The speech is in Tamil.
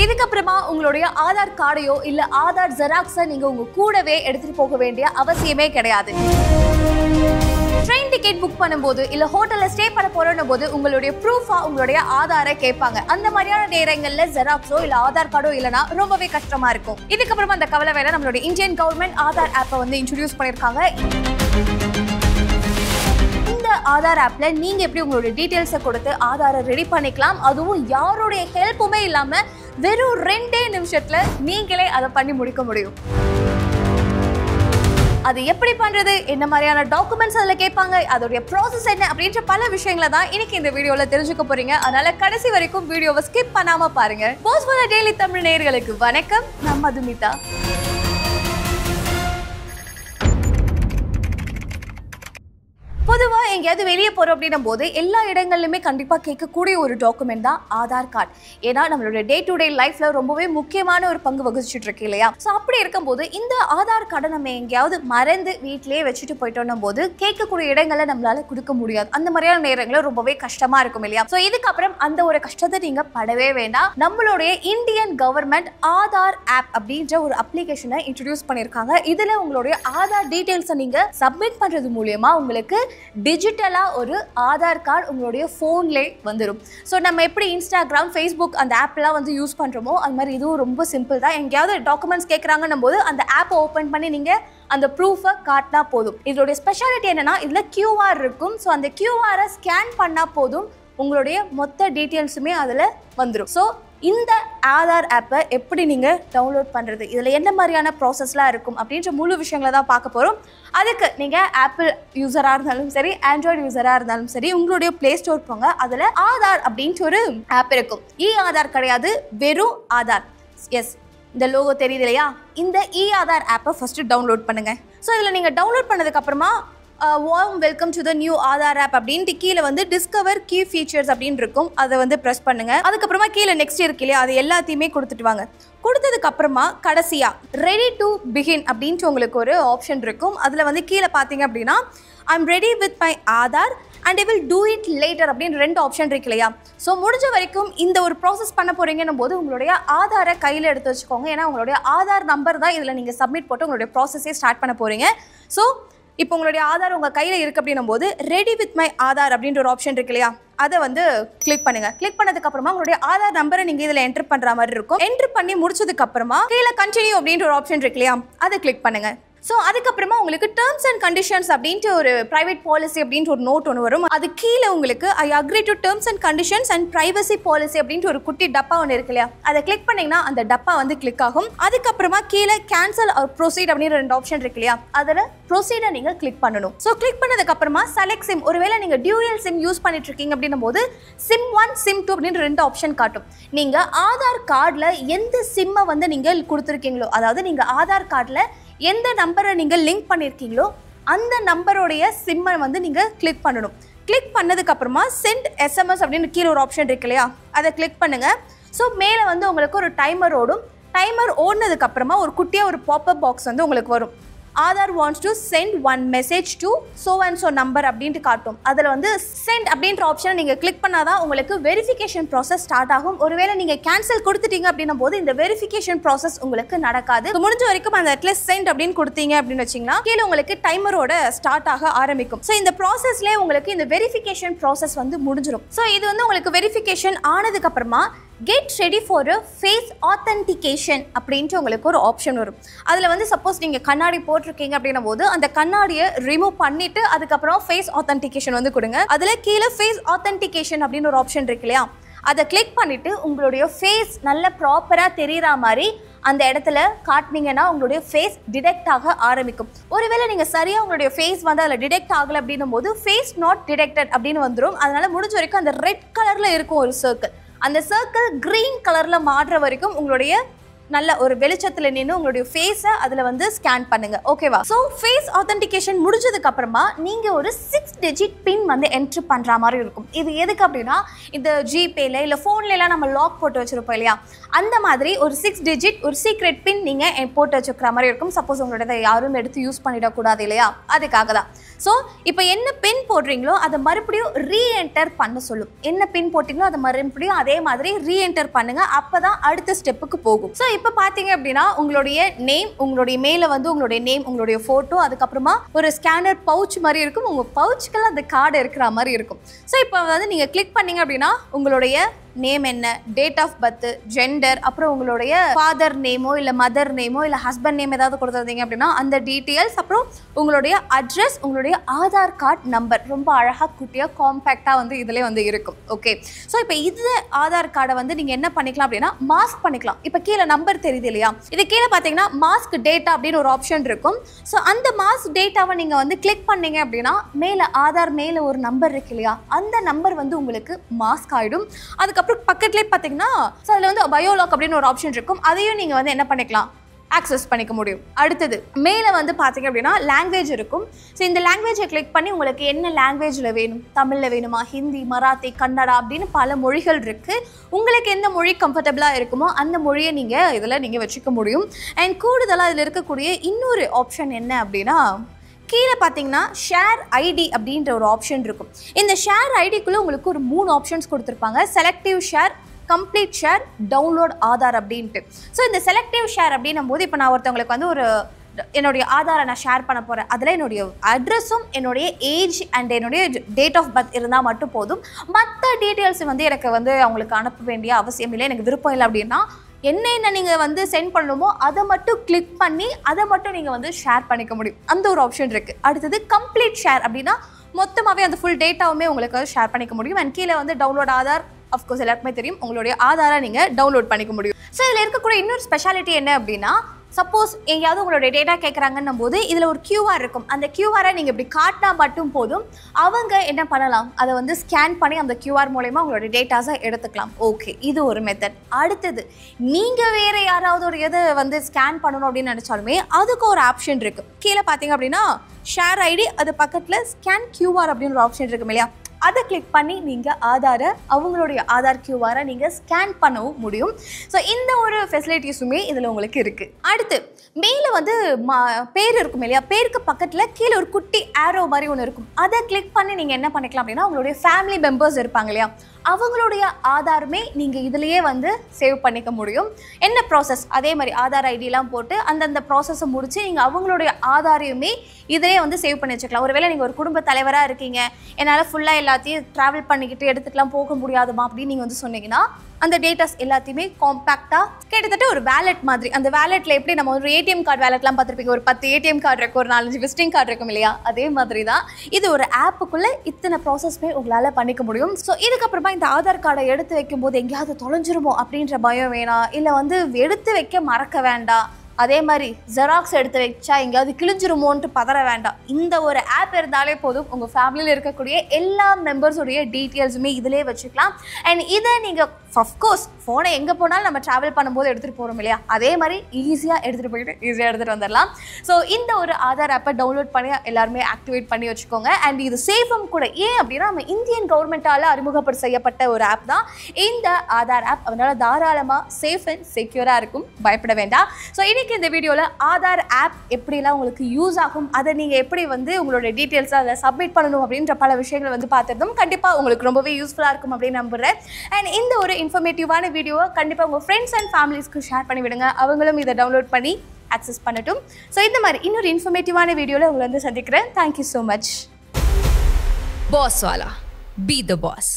இதுக்கப்புறமா உங்களுடைய ஆதார் கார்டையோ இல்ல ஆதார் ஜெராக்ஸை நீங்க உங்க கூடவே எடுத்துட்டு போக வேண்டிய அவசியமே கிடையாது ட்ரெயின் டிக்கெட் புக் பண்ணும்போது இல்ல ஹோட்டல்ல ஸ்டே பண்ண போறோம் போது உங்களுடைய ப்ரூஃபா உங்களுடைய ஆதாரை கேட்பாங்க அந்த மாதிரியான நேரங்கள்ல ஜெராக்ஸோ இல்ல ஆதார் கார்டோ இல்லனா ரொம்பவே கஷ்டமா இருக்கும் இதுக்கப்புறமா அந்த கவலை வேலை நம்மளுடைய இந்தியன் கவர்மெண்ட் ஆதார் ஆப்பை வந்து இன்ட்ரடியூஸ் பண்ணிருக்காங்க இந்த ஆதார் ஆப்ல நீங்க எப்படி உங்களுடைய டீடைல்ஸை கொடுத்து ஆதாரை ரெடி பண்ணிக்கலாம் அதுவும் யாருடைய ஹெல்ப்புமே இல்லாம வெறும் ரெண்டே நிமிஷத்துல நீங்களே அதை பண்ணி முடிக்க முடியும் அது எப்படி பண்றது என்ன மாதிரியான டாக்குமெண்ட்ஸ் அதில் கேட்பாங்க அதோடைய ப்ராசஸ் என்ன அப்படின்ற பல விஷயங்களை தான் இன்னைக்கு இந்த வீடியோவில் தெரிஞ்சுக்க போறீங்க அதனால கடைசி வரைக்கும் வீடியோவை ஸ்கிப் பண்ணாம பாருங்க போஸ்போல டெய்லி தமிழ் நேயர்களுக்கு வணக்கம் நான் மதுமிதா பொதுவாக எங்கேயாவது வெளியே போகிறோம் அப்படின்னும் போது எல்லா இடங்கள்லையுமே கண்டிப்பாக கேட்கக்கூடிய ஒரு டாக்குமெண்ட் தான் ஆதார் கார்டு ஏன்னா நம்மளோட டே டு டே லைஃப்பில் ரொம்பவே முக்கியமான ஒரு பங்கு வகிச்சுட்டு இருக்கு இல்லையா ஸோ அப்படி இருக்கும்போது இந்த ஆதார் கார்டை நம்ம எங்கேயாவது மறந்து வீட்டிலேயே வச்சுட்டு போயிட்டோம்னும் போது கேட்கக்கூடிய இடங்களை நம்மளால் கொடுக்க முடியாது அந்த மாதிரியான நேரங்களில் ரொம்பவே கஷ்டமாக இருக்கும் இல்லையா ஸோ இதுக்கப்புறம் அந்த ஒரு கஷ்டத்தை நீங்கள் படவே வேண்டாம் நம்மளுடைய இந்தியன் கவர்மெண்ட் ஆதார் ஆப் அப்படின்ற ஒரு அப்ளிகேஷனை இன்ட்ரடியூஸ் பண்ணியிருக்காங்க இதில் உங்களுடைய ஆதார் டீட்டெயில்ஸை நீங்கள் சப்மிட் பண்ணுறது மூலியமாக உங்களுக்கு டிஜிட்டலாக ஒரு ஆதார் கார்டு உங்களுடைய ஃபோன்லே வந்துடும் ஸோ நம்ம எப்படி இன்ஸ்டாகிராம் ஃபேஸ்புக் அந்த ஆப்லாம் வந்து யூஸ் பண்ணுறோமோ அது மாதிரி இதுவும் ரொம்ப சிம்பிள் தான் எங்கேயாவது டாக்குமெண்ட்ஸ் கேட்குறாங்கன்னும் போது அந்த ஆப்பை ஓப்பன் பண்ணி நீங்கள் அந்த ப்ரூஃபை காட்டினா போதும் இதோடைய ஸ்பெஷாலிட்டி என்னென்னா இதில் கியூஆர் இருக்கும் ஸோ அந்த கியூஆரை ஸ்கேன் பண்ணால் போதும் உங்களுடைய மொத்த டீட்டெயில்ஸுமே அதில் வந்துடும் ஸோ இந்த ஆதார் ஆப்பை எப்படி நீங்கள் டவுன்லோட் பண்ணுறது இதில் என்ன மாதிரியான ப்ராசஸ்லாம் இருக்கும் அப்படின்ற முழு விஷயங்களை தான் பார்க்க போகிறோம் அதுக்கு நீங்கள் ஆப்பிள் யூஸராக இருந்தாலும் சரி ஆண்ட்ராய்டு யூஸராக இருந்தாலும் சரி உங்களுடைய ப்ளே ஸ்டோர் போங்க அதில் ஆதார் அப்படின்ட்டு ஒரு ஆப் இருக்கும் இ ஆதார் கிடையாது வெறும் ஆதார் எஸ் இந்த லோகோ தெரியுது இல்லையா இந்த இ ஆதார் ஆப்பை ஃபஸ்ட்டு டவுன்லோட் பண்ணுங்கள் ஸோ இதில் நீங்கள் டவுன்லோட் பண்ணதுக்கப்புறமா warm welcome to the new Aadhaar app அப்படின்ட்டு கீழே வந்து டிஸ்கவர் கீ ஃபீச்சர்ஸ் அப்படின்னு இருக்கும் அதை வந்து ப்ரெஸ் பண்ணுங்கள் அதுக்கப்புறமா கீழே நெக்ஸ்ட் இருக்கு இல்லையா அது எல்லாத்தையுமே கொடுத்துட்டு வாங்க கொடுத்ததுக்கு அப்புறமா கடைசியாக ரெடி டு பிகின் அப்படின்ட்டு உங்களுக்கு ஒரு ஆப்ஷன் இருக்கும் அதில் வந்து கீழே பார்த்தீங்க அப்படின்னா I'm ready with my Aadhaar and I will do it later அப்படின்னு ரெண்டு ஆப்ஷன் இருக்கு இல்லையா ஸோ முடிஞ்ச வரைக்கும் இந்த ஒரு ப்ராசஸ் பண்ண போகிறீங்கன்னும் போது உங்களுடைய ஆதாரை கையில் எடுத்து வச்சுக்கோங்க ஏன்னா உங்களுடைய ஆதார் நம்பர் தான் இதில் நீங்கள் சப்மிட் போட்டு உங்களுடைய ப்ராசஸே ஸ்டார்ட் பண்ண போகிறீங்க ஸோ இப்போ உங்களுடைய ஆதார் உங்கள் கையில் இருக்குது அப்படின்னும் போது ரெடி வித் மை ஆதார் அப்படின்ற ஒரு ஆப்ஷன் இருக்கு இல்லையா அதை வந்து கிளிக் பண்ணுங்க கிளிக் பண்ணதுக்கு அப்புறமா உங்களுடைய ஆதார் நம்பரை நீங்கள் இதில் என்டர் பண்ணுற மாதிரி இருக்கும் என்டர் பண்ணி முடிச்சதுக்கப்புறமா கீழே கண்டினியூ அப்படின்ற ஒரு ஆப்ஷன் இருக்கு இல்லையா அதை கிளிக் பண்ணுங்கள் ஸோ அதுக்கப்புறமா உங்களுக்கு டேர்ம்ஸ் அண்ட் கண்டிஷன்ஸ் அப்படின்ட்டு ஒரு ப்ரைவேட் பாலிசி அப்படின்ட்டு ஒரு நோட் ஒன்று வரும் அது கீழே உங்களுக்கு I agree to terms and conditions and privacy policy அப்படின்ட்டு ஒரு குட்டி டப்பா ஒன்று இருக்கு இல்லையா அதை கிளிக் பண்ணிங்கன்னா அந்த டப்பா வந்து கிளிக் ஆகும் அதுக்கப்புறமா கீழே கேன்சல் ஆர் ப்ரொசீட் அப்படின்னு ரெண்டு ஆப்ஷன் இருக்கு இல்லையா அதில் ப்ரொசீடை நீங்கள் கிளிக் பண்ணணும் ஸோ கிளிக் பண்ணதுக்கப்புறமா செலக்ட் சிம் ஒருவேளை நீங்கள் டியூரியல் சிம் யூஸ் பண்ணிட்டு இருக்கீங்க அப்படின்னும் போது சிம் ஒன் சிம் டூ அப்படின்ற ரெண்டு ஆப்ஷன் காட்டும் நீங்கள் ஆதார் கார்டில் எந்த சிம்மை வந்து நீங்கள் கொடுத்துருக்கீங்களோ அதாவது நீங்கள் ஆதார் கார்டில் எந்த நம்பரை நீங்கள் லிங்க் பண்ணியிருக்கீங்களோ அந்த நம்பருடைய சிம்மை வந்து நீங்கள் கிளிக் பண்ணணும் கிளிக் பண்ணதுக்கப்புறமா சென்ட் எஸ்எம்எஸ் அப்படின்னு கீழே ஒரு ஆப்ஷன் இருக்கு இல்லையா அதை கிளிக் பண்ணுங்கள் ஸோ மேலே வந்து உங்களுக்கு ஒரு டைமர் ஓடும் டைமர் ஓடினதுக்கப்புறமா ஒரு குட்டியாக ஒரு பாப்பப் பாக்ஸ் வந்து உங்களுக்கு வரும் Aadhaar wants to send one message to so and so number அப்படின்ட்டு காட்டும் அதில் வந்து சென்ட் அப்படின்ற ஆப்ஷனை நீங்கள் கிளிக் பண்ணால் தான் உங்களுக்கு வெரிஃபிகேஷன் ப்ராசஸ் ஸ்டார்ட் ஆகும் ஒருவேளை நீங்கள் கேன்சல் கொடுத்துட்டீங்க அப்படின்னும் போது இந்த வெரிஃபிகேஷன் ப்ராசஸ் உங்களுக்கு நடக்காது முடிஞ்ச வரைக்கும் அந்த இடத்துல சென்ட் அப்படின்னு கொடுத்தீங்க அப்படின்னு வச்சிங்கன்னா கீழே உங்களுக்கு டைமரோட ஸ்டார்ட் ஆக ஆரம்பிக்கும் ஸோ இந்த ப்ராசஸ்லேயே உங்களுக்கு இந்த வெரிஃபிகேஷன் ப்ராசஸ் வந்து முடிஞ்சிடும் ஸோ இது வந்து உங்களுக்கு வெரிஃபிகேஷன் ஆனதுக்கப்புறமா get ready for a face authentication அப்படின்ட்டு உங்களுக்கு ஒரு ஆப்ஷன் வரும் அதில் வந்து சப்போஸ் நீங்கள் கண்ணாடி போட்டிருக்கீங்க அப்படின்னும் போது அந்த கண்ணாடியை ரிமூவ் பண்ணிவிட்டு அதுக்கப்புறம் ஃபேஸ் ஆத்தன்டிகேஷன் வந்து கொடுங்க அதில் கீழே ஃபேஸ் ஆத்தன்டிகேஷன் அப்படின்னு ஒரு ஆப்ஷன் இருக்கு இல்லையா அதை கிளிக் பண்ணிவிட்டு உங்களுடைய ஃபேஸ் நல்ல ப்ராப்பராக தெரிகிற மாதிரி அந்த இடத்துல காட்டினீங்கன்னா உங்களுடைய ஃபேஸ் டிடெக்ட் ஆக ஆரம்பிக்கும் ஒருவேளை நீங்கள் சரியாக உங்களுடைய ஃபேஸ் வந்து அதில் டிடெக்ட் ஆகலை அப்படின்னும் போது ஃபேஸ் நாட் டிடெக்டட் அப்படின்னு வந்துடும் அதனால் முடிஞ்ச வரைக்கும் அந்த ரெட் கலரில் இருக்கும் ஒரு சர்க்கிள் அந்த சர்க்கிள் கிரீன் கலரில் மாடுற வரைக்கும் உங்களுடைய நல்ல ஒரு வெளிச்சத்தில் நின்று உங்களுடைய ஃபேஸை அதில் வந்து ஸ்கேன் பண்ணுங்க ஓகேவா ஸோ ஃபேஸ் ஆத்தென்டிகேஷன் முடிஞ்சதுக்கு அப்புறமா நீங்கள் ஒரு சிக்ஸ் டிஜிட் பின் வந்து என்ட்ரி பண்ணுற மாதிரி இருக்கும் இது எதுக்கு அப்படின்னா இந்த ஜிபேல இல்லை ஃபோன்லலாம் நம்ம லாக் போட்டு வச்சுருப்போம் இல்லையா அந்த மாதிரி ஒரு சிக்ஸ் டிஜிட் ஒரு சீக்ரெட் பின் நீங்கள் போட்டு வச்சுக்கிற மாதிரி இருக்கும் சப்போஸ் உங்களோட யாரும் எடுத்து யூஸ் பண்ணிடக்கூடாது இல்லையா அதுக்காக தான் ஸோ இப்போ என்ன பின் போடுறீங்களோ அதை மறுபடியும் ரீஎன்டர் பண்ண சொல்லும் என்ன பின் போட்டிங்களோ அதை மறுபடியும் அதே மாதிரி ரீஎன்டர் பண்ணுங்கள் அப்போ தான் அடுத்த ஸ்டெப்புக்கு போகும் ஸோ இப்போ பார்த்தீங்க அப்படின்னா உங்களுடைய நேம் உங்களுடைய மேலே வந்து உங்களுடைய நேம் உங்களுடைய ஃபோட்டோ அதுக்கப்புறமா ஒரு ஸ்கேனர் பவுச் மாதிரி இருக்கும் உங்கள் பவுச்சுக்கெல்லாம் அந்த கார்டு இருக்கிற மாதிரி இருக்கும் ஸோ இப்போ வந்து நீங்கள் கிளிக் பண்ணீங்க அப்படின்னா உங்களுடைய நேம் என்ன டேட் ஆஃப் பர்த் ஜெண்டர் அப்புறம் உங்களுடைய ஃபாதர் நேமோ இல்லை மதர் நேமோ இல்லை ஹஸ்பண்ட் நேம் ஏதாவது கொடுத்துருந்தீங்க அப்படின்னா அந்த டீட்டெயில்ஸ் அப்புறம் உங்களுடைய அட்ரஸ் உங்களுடைய ஆதார் கார்டு நம்பர் ரொம்ப அழகாக குட்டியாக காம்பேக்டாக வந்து இதிலே வந்து இருக்கும் ஓகே ஸோ இப்போ இது ஆதார் கார்டை வந்து நீங்கள் என்ன பண்ணிக்கலாம் அப்படின்னா மாஸ்க் பண்ணிக்கலாம் இப்போ கீழே நம்பர் தெரியுது இல்லையா இது கீழே பார்த்தீங்கன்னா மாஸ்க் டேட்டா அப்படின்னு ஒரு ஆப்ஷன் இருக்கும் ஸோ அந்த மாஸ்க் டேட்டாவை நீங்கள் வந்து கிளிக் பண்ணீங்க அப்படின்னா மேலே ஆதார் மேலே ஒரு நம்பர் இருக்கு இல்லையா அந்த நம்பர் வந்து உங்களுக்கு மாஸ்க் ஆகிடும் அதுக்கப்புறம் அதுக்கப்புறம் பக்கத்துலேயே பார்த்தீங்கன்னா ஸோ அதில் வந்து பயோலாக் அப்படின்னு ஒரு ஆப்ஷன் இருக்கும் அதையும் நீங்கள் வந்து என்ன பண்ணிக்கலாம் ஆக்சஸ் பண்ணிக்க முடியும் அடுத்தது மேலே வந்து பார்த்தீங்க அப்படின்னா லாங்குவேஜ் இருக்கும் ஸோ இந்த லாங்குவேஜை கிளிக் பண்ணி உங்களுக்கு என்ன லாங்குவேஜில் வேணும் தமிழில் வேணுமா ஹிந்தி மராத்தி கன்னடா அப்படின்னு பல மொழிகள் இருக்குது உங்களுக்கு எந்த மொழி கம்ஃபர்டபுளாக இருக்குமோ அந்த மொழியை நீங்கள் இதில் நீங்கள் வச்சுக்க முடியும் அண்ட் கூடுதலாக இதில் இருக்கக்கூடிய இன்னொரு ஆப்ஷன் என்ன அப்படின்னா கீழே பார்த்தீங்கன்னா ஷேர் ஐடி அப்படின்ற ஒரு ஆப்ஷன் இருக்கும் இந்த ஷேர் ஐடிக்குள்ளே உங்களுக்கு ஒரு மூணு ஆப்ஷன்ஸ் கொடுத்துருப்பாங்க selective share complete share download Aadhaar அப்படின்ட்டு ஸோ இந்த செலக்டிவ் ஷேர் அப்படின்னும் போது இப்போ நான் ஒருத்தவங்களுக்கு வந்து ஒரு என்னுடைய ஆதாரை நான் ஷேர் பண்ண போகிறேன் அதில் என்னுடைய அட்ரஸும் என்னுடைய ஏஜ் அண்ட் என்னுடைய டேட் ஆஃப் பர்த் இருந்தால் மட்டும் போதும் மற்ற டீட்டெயில்ஸ் வந்து எனக்கு வந்து அவங்களுக்கு அனுப்ப வேண்டிய அவசியம் இல்லை எனக்கு விருப்பம் இல்லை அப்படின்னா என்னென்ன நீங்கள் வந்து சென்ட் பண்ணணுமோ அதை மட்டும் கிளிக் பண்ணி அதை மட்டும் நீங்கள் வந்து ஷேர் பண்ணிக்க முடியும் அந்த ஒரு ஆப்ஷன் இருக்குது அடுத்தது கம்ப்ளீட் ஷேர் அப்படின்னா மொத்தமாகவே அந்த ஃபுல் டேட்டாவுமே உங்களுக்கு ஷேர் பண்ணிக்க முடியும் அண்ட் கீழே வந்து டவுன்லோட் ஆதார் அஃப்கோர்ஸ் எல்லாருக்குமே தெரியும் உங்களுடைய ஆதாரை நீங்கள் டவுன்லோட் பண்ணிக்க முடியும் ஸோ இதில் இருக்கக்கூடிய இன்னொரு ஸ்பெஷாலிட்டி என்ன அப்படின்னா சப்போஸ் எங்கேயாவது உங்களோட டேட்டா கேட்குறாங்கன்னும் போது இதில் ஒரு கியூஆர் இருக்கும் அந்த கியூஆரை நீங்கள் இப்படி காட்டினா மட்டும் போதும் அவங்க என்ன பண்ணலாம் அதை வந்து ஸ்கேன் பண்ணி அந்த கியூஆர் மூலயமா உங்களோட டேட்டாஸை எடுத்துக்கலாம் ஓகே இது ஒரு மெத்தட் அடுத்தது நீங்கள் வேறு யாராவது ஒரு எது வந்து ஸ்கேன் பண்ணணும் அப்படின்னு நினச்சாலுமே அதுக்கு ஒரு ஆப்ஷன் இருக்குது கீழே பார்த்தீங்க அப்படின்னா ஷேர் ஐடி அது பக்கத்தில் ஸ்கேன் கியூஆர் அப்படின்னு ஒரு ஆப்ஷன் இருக்கும் இல்லையா அதை கிளிக் பண்ணி நீங்கள் ஆதாரை அவங்களுடைய ஆதார் கியூஆரை நீங்கள் ஸ்கேன் பண்ணவும் முடியும் ஸோ இந்த ஒரு ஃபெசிலிட்டிஸுமே இதில் உங்களுக்கு இருக்குது அடுத்து மேலே வந்து மா பேர் இருக்கும் இல்லையா பேருக்கு பக்கத்தில் கீழே ஒரு குட்டி ஆரோ மாதிரி ஒன்று இருக்கும் அதை கிளிக் பண்ணி நீங்கள் என்ன பண்ணிக்கலாம் அப்படின்னா உங்களுடைய ஃபேமிலி மெம்பர்ஸ் இருப்பாங்க இல்லையா அவங்களுடைய ஆதாருமே நீங்கள் இதுலேயே வந்து சேவ் பண்ணிக்க முடியும் என்ன ப்ராசஸ் அதே மாதிரி ஆதார் ஐடியெலாம் போட்டு அந்தந்த ப்ராசஸை முடித்து நீங்கள் அவங்களுடைய ஆதாரையுமே இதிலே வந்து சேவ் பண்ணி வச்சுக்கலாம் ஒருவேளை நீங்கள் ஒரு குடும்ப தலைவராக இருக்கீங்க என்னால் ஃபுல்லாக எல்லாத்தையும் ட்ராவல் பண்ணிக்கிட்டு எடுத்துக்கலாம் போக முடியாதுமா அப்படின்னு நீங்கள் வந்து சொன்னீங்கன்னா அந்த டேட்டாஸ் எல்லாத்தையுமே காம்பாக்டாக கிட்டத்தட்ட ஒரு வேலெட் மாதிரி அந்த வேலெட்டில் எப்படி நம்ம ஒரு ஏடிஎம் கார்டு வேலெட்லாம் பார்த்துருப்பீங்க ஒரு பத்து ஏடிஎம் கார்டு இருக்கும் ஒரு நாலஞ்சு விசிட்டிங் கார்டு இருக்கும் இல்லையா அதே மாதிரி தான் இது ஒரு ஆப்புக்குள்ளே இத்தனை ப்ராசஸ்மே உங்களால் பண்ணிக்க முடியும் ஸோ இதுக்கப்புறமா இந்த ஆதார் கார்டை எடுத்து வைக்கும்போது எங்கேயாவது தொலைஞ்சிருமோ அப்படின்ற பயம் வேணாம் இல்லை வந்து எடுத்து வைக்க மறக்க வேண்டாம் அதே மாதிரி ஜெராக்ஸ் எடுத்து வச்சா எங்கேயாவது கிழிஞ்சிருமோன்ட்டு பதற வேண்டாம் இந்த ஒரு ஆப் இருந்தாலே போதும் உங்கள் ஃபேமிலியில் இருக்கக்கூடிய எல்லா மெம்பர்ஸுடைய டீட்டெயில்ஸுமே இதிலே வச்சுக்கலாம் அண்ட் இதை நீங்கள் அஃப்கோர்ஸ் ஃபோனை எங்கே போனாலும் நம்ம ட்ராவல் பண்ணும்போது எடுத்துகிட்டு போகிறோம் இல்லையா அதே மாதிரி ஈஸியாக எடுத்துகிட்டு போயிட்டு ஈஸியாக எடுத்துகிட்டு வந்துடலாம் ஸோ இந்த ஒரு ஆதார் ஆப்பை டவுன்லோட் பண்ணி எல்லாருமே ஆக்டிவேட் பண்ணி வச்சுக்கோங்க அண்ட் இது சேஃபும் கூட ஏன் அப்படின்னா நம்ம இந்தியன் கவர்மெண்ட்டால் அறிமுகப்படுத்த செய்யப்பட்ட ஒரு ஆப் தான் இந்த ஆதார் ஆப் அதனால் தாராளமாக சேஃப் அண்ட் செக்யூராக இருக்கும் பயப்பட வேண்டாம் ஸோ இன்றைக்கி இந்த வீடியோவில் ஆதார் ஆப் எப்படிலாம் உங்களுக்கு யூஸ் ஆகும் அதை நீங்கள் எப்படி வந்து உங்களோட டீட்டெயில்ஸாக அதை சப்மிட் பண்ணணும் அப்படின்ற பல விஷயங்களை வந்து பார்த்துருந்தோம் கண்டிப்பாக உங்களுக்கு ரொம்பவே யூஸ்ஃபுல்லாக இருக்கும் அப்படின்னு நம்புகிறேன் அண்ட் இந்த ஒரு இன்ஃபர்மேட்டிவான வீடியோவை கண்டிப்பாக உங்கள் ஃப்ரெண்ட்ஸ் அண்ட் ஃபேமிலிஸ்க்கு ஷேர் பண்ணிவிடுங்க அவங்களும் இதை டவுன்லோட் பண்ணி ஆக்சஸ் பண்ணட்டும் ஸோ இந்த மாதிரி இன்னொரு இன்ஃபர்மேட்டிவான வீடியோவில் உங்களை வந்து சந்திக்கிறேன் தேங்க்யூ ஸோ மச் பாஸ் வாலா பி த பாஸ்